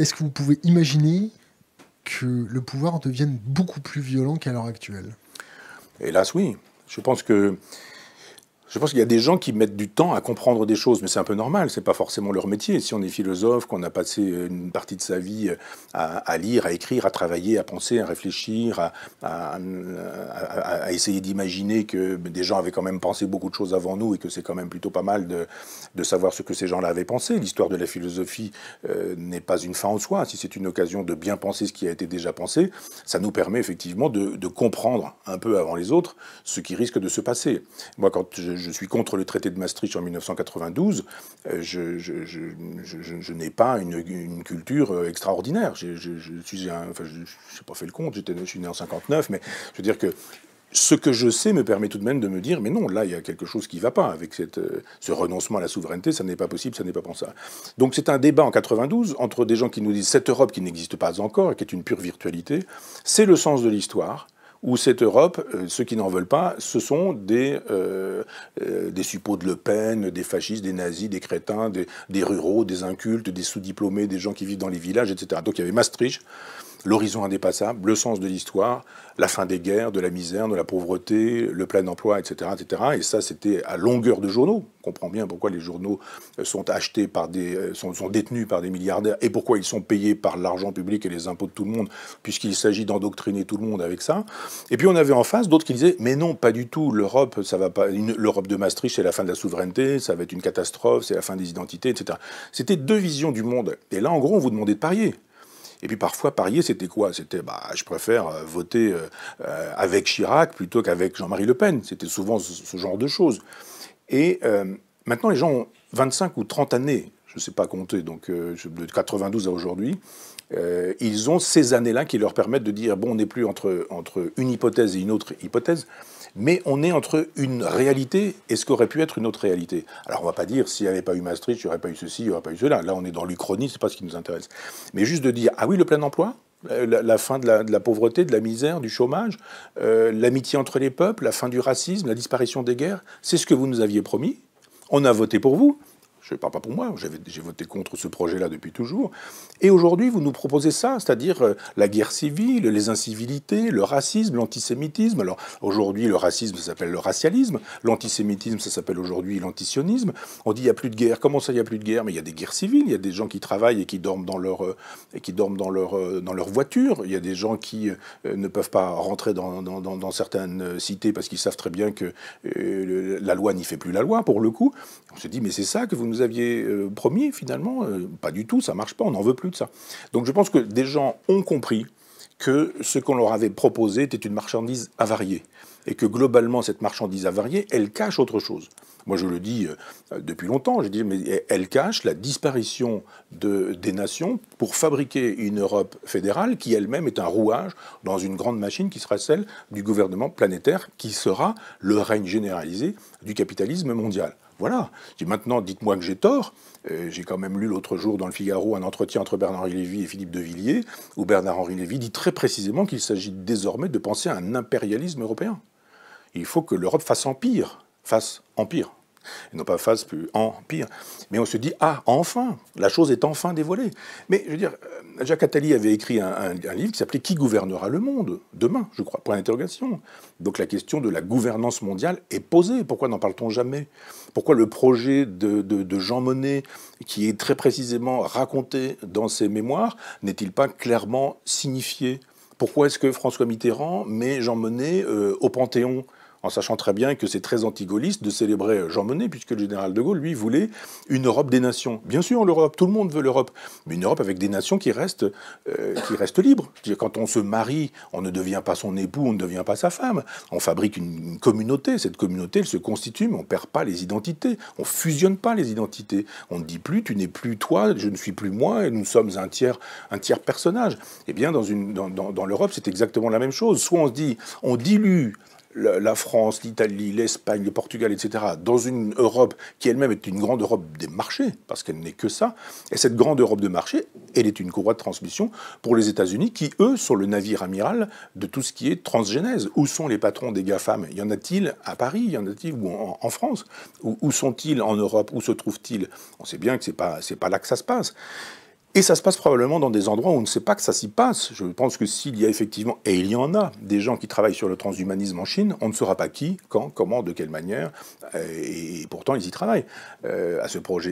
est-ce que vous pouvez imaginer que le pouvoir devienne beaucoup plus violent qu'à l'heure actuelle Hélas, oui. Je pense que je pense qu'il y a des gens qui mettent du temps à comprendre des choses, mais c'est un peu normal, c'est pas forcément leur métier. Si on est philosophe, qu'on a passé euh, une partie de sa vie euh, à, lire, à écrire, à travailler, à penser, à réfléchir, à, essayer d'imaginer que des gens avaient quand même pensé beaucoup de choses avant nous et que c'est quand même plutôt pas mal de, savoir ce que ces gens-là avaient pensé. L'histoire de la philosophie euh, n'est pas une fin en soi. Si c'est une occasion de bien penser ce qui a été déjà pensé, ça nous permet effectivement de, de comprendre un peu avant les autres ce qui risque de se passer. Moi, quand je je suis contre le traité de Maastricht en 1992, euh, je, n'ai pas une, culture euh, extraordinaire. Je, suis un, pas fait le compte, je suis né en 59, mais je veux dire que ce que je sais me permet tout de même de me dire, mais non, là, il y a quelque chose qui ne va pas avec cette, euh, ce renoncement à la souveraineté, ça n'est pas possible, ça n'est pas pensable. Donc c'est un débat en 92 entre des gens qui nous disent cette Europe qui n'existe pas encore qui est une pure virtualité, c'est le sens de l'histoire, où cette Europe, ceux qui n'en veulent pas, ce sont des, euh, des suppôts de Le Pen, des fascistes, des nazis, des crétins, des, des ruraux, des incultes, des sous-diplômés, des gens qui vivent dans les villages, etc. Donc il y avait Maastricht l'horizon indépassable, le sens de l'histoire, la fin des guerres, de la misère, de la pauvreté, le plein emploi, etc. etc. Et ça, c'était à longueur de journaux. On comprend bien pourquoi les journaux euh, sont achetés par des, euh, sont, sont détenus par des milliardaires et pourquoi ils sont payés par l'argent public et les impôts de tout le monde, puisqu'il s'agit d'endoctriner tout le monde avec ça. Et puis on avait en face d'autres qui disaient mais non, pas du tout. L'Europe, ça va pas. L'Europe de Maastricht, c'est la fin de la souveraineté, ça va être une catastrophe, c'est la fin des identités, etc. C'était deux visions du monde. Et là, en gros, on vous demandait de parier. Et puis parfois, parier, c'était quoi C'était, bah, je préfère euh, voter euh, euh, avec Chirac plutôt qu'avec Jean-Marie Le Pen. C'était souvent ce, genre de choses. Et maintenant, les gens ont 25 ou 30 années je ne sais pas compter, donc euh, de 92 à aujourd'hui, euh, ils ont ces années-là qui leur permettent de dire, bon, on n'est plus entre, entre une hypothèse et une autre hypothèse, mais on est entre une réalité et ce qu'aurait pu être une autre réalité. Alors on ne va pas dire, s'il n'y avait pas eu Maastricht, il n'y aurait pas eu ceci, il n'y aurait pas eu cela. Là, on est dans l'Uchronie, ce n'est pas ce qui nous intéresse. Mais juste de dire, ah oui, le plein emploi euh, la, fin de la, pauvreté, de la misère, du chômage, l'amitié entre les peuples, la fin du racisme, la disparition des guerres, c'est ce que vous nous aviez promis. On a voté pour vous je ne parle pas pour moi, j'ai voté contre ce projet-là depuis toujours. Et aujourd'hui, vous nous proposez ça, c'est-à-dire euh, la guerre civile, les incivilités, le racisme, l'antisémitisme. Alors aujourd'hui, le racisme, ça s'appelle le racialisme, l'antisémitisme, ça s'appelle aujourd'hui l'antisionisme. On dit il n'y a plus de guerre. Comment ça, il n'y a plus de guerre Mais il y a des guerres civiles, il y a des gens qui travaillent et qui dorment dans leur, euh, et qui dorment dans leur, euh, dans leur voiture, il y a des gens qui ne peuvent pas rentrer dans, dans, dans certaines cités parce qu'ils savent très bien que la loi n'y fait plus la loi, pour le coup. On se dit, mais c'est ça que vous nous aviez euh, promis, finalement, euh, pas du tout, ça marche pas, on n'en veut plus de ça. Donc je pense que des gens ont compris que ce qu'on leur avait proposé était une marchandise avariée. Et que globalement, cette marchandise avariée, elle cache autre chose. Moi, je le dis euh, depuis longtemps, je dis, mais elle cache la disparition des nations pour fabriquer une Europe fédérale qui elle-même est un rouage dans une grande machine qui sera celle du gouvernement planétaire, qui sera le règne généralisé du capitalisme mondial. Voilà. Dis maintenant, dites-moi que j'ai tort. Euh, j'ai quand même lu l'autre jour dans le Figaro un entretien entre Bernard-Henri Lévy et Philippe de Villiers, où Bernard-Henri Lévy dit très précisément qu'il s'agit désormais de penser à un impérialisme européen. Il faut que l'Europe fasse empire, fasse empire et non pas face, plus en pire. Mais on se dit, ah, enfin, la chose est enfin dévoilée. Mais je veux dire, euh, Jacques Attali avait écrit un, livre qui s'appelait Qui gouvernera le monde Demain, je crois, point d'interrogation. Donc la question de la gouvernance mondiale est posée. Pourquoi n'en parle-t-on jamais Pourquoi le projet de, Jean Monnet, qui est très précisément raconté dans ses mémoires, n'est-il pas clairement signifié Pourquoi est-ce que François Mitterrand met Jean Monnet euh, au Panthéon en sachant très bien que c'est très anti-gaulliste de célébrer Jean Monnet, puisque le général de Gaulle, lui, voulait une Europe des nations. Bien sûr, l'Europe, tout le monde veut l'Europe, mais une Europe avec des nations qui restent, euh, qui restent libres. Quand on se marie, on ne devient pas son époux, on ne devient pas sa femme. On fabrique une, communauté, cette communauté, elle se constitue, mais on ne perd pas les identités, on fusionne pas les identités. On ne dit plus, tu n'es plus toi, je ne suis plus moi, et nous sommes un tiers, un tiers personnage. Eh bien, dans, dans l'Europe, c'est exactement la même chose. Soit on se dit, on dilue la France, l'Italie, l'Espagne, le Portugal, etc., dans une Europe qui elle-même est une grande Europe des marchés, parce qu'elle n'est que ça, et cette grande Europe de marchés, elle est une courroie de transmission pour les États-Unis, qui, eux, sont le navire amiral de tout ce qui est transgénèse. Où sont les patrons des GAFAM Y en a-t-il à Paris Y en a-t-il ou en, France où, sont-ils en Europe Où se trouvent-ils On sait bien que c'est n'est pas là que ça se passe. Et ça se passe probablement dans des endroits où on ne sait pas que ça s'y passe. Je pense que s'il y a effectivement, et il y en a, des gens qui travaillent sur le transhumanisme en Chine, on ne saura pas qui, quand, comment, de quelle manière, euh, et pourtant ils y travaillent euh, à ce projet.